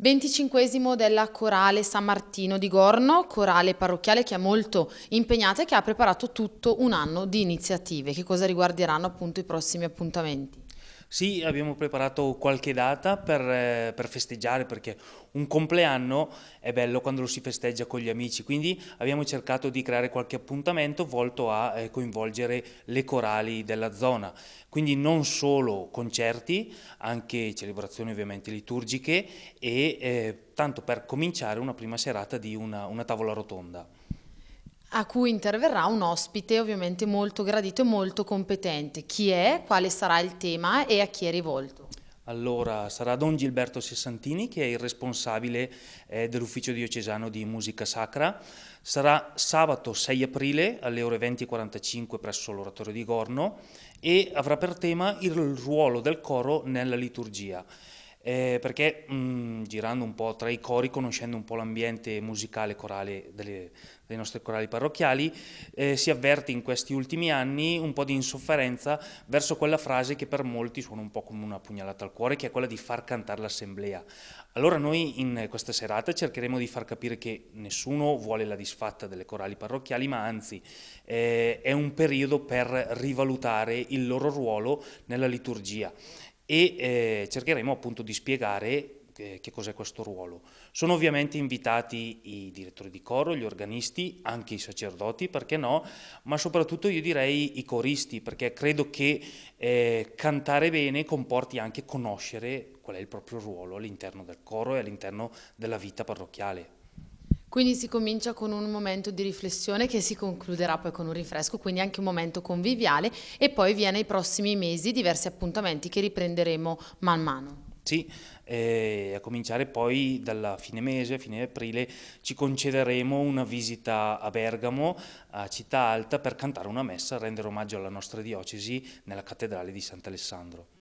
25 esimo della Corale San Martino di Gorno, corale parrocchiale che è molto impegnata e che ha preparato tutto un anno di iniziative. Che cosa riguarderanno appunto i prossimi appuntamenti? Sì, abbiamo preparato qualche data per, eh, per, festeggiare perché un compleanno è bello quando lo si festeggia con gli amici, quindi abbiamo cercato di creare qualche appuntamento volto a eh, coinvolgere le corali della zona, quindi non solo concerti, anche celebrazioni ovviamente liturgiche e eh, tanto per cominciare una prima serata di una, una tavola rotonda a cui interverrà un ospite ovviamente molto gradito e molto competente. Chi è, quale sarà il tema e a chi è rivolto? Allora, sarà Don Gilberto Sessantini che è il responsabile eh, dell'ufficio diocesano di musica sacra. Sarà sabato 6 aprile alle ore 20.45 presso l'oratorio di Gorno e avrà per tema il ruolo del coro nella liturgia eh, perché mh, mm, girando un po' tra i cori, conoscendo un po' l'ambiente musicale corale delle, dei nostri corali parrocchiali, eh, si avverte in questi ultimi anni un po' di insofferenza verso quella frase che per molti suona un po' come una pugnalata al cuore, che è quella di far cantare l'assemblea. Allora noi in questa serata cercheremo di far capire che nessuno vuole la disfatta delle corali parrocchiali, ma anzi eh, è un periodo per rivalutare il loro ruolo nella liturgia e eh, cercheremo appunto di spiegare eh, che cos'è questo ruolo. Sono ovviamente invitati i direttori di coro, gli organisti, anche i sacerdoti, perché no, ma soprattutto io direi i coristi, perché credo che eh, cantare bene comporti anche conoscere qual è il proprio ruolo all'interno del coro e all'interno della vita parrocchiale. Quindi si comincia con un momento di riflessione che si concluderà poi con un rinfresco, quindi anche un momento conviviale e poi via nei prossimi mesi diversi appuntamenti che riprenderemo man mano. Sì, eh, a cominciare poi dalla fine mese, fine aprile, ci concederemo una visita a Bergamo, a Città Alta, per cantare una messa, rendere omaggio alla nostra diocesi nella cattedrale di Sant'Alessandro.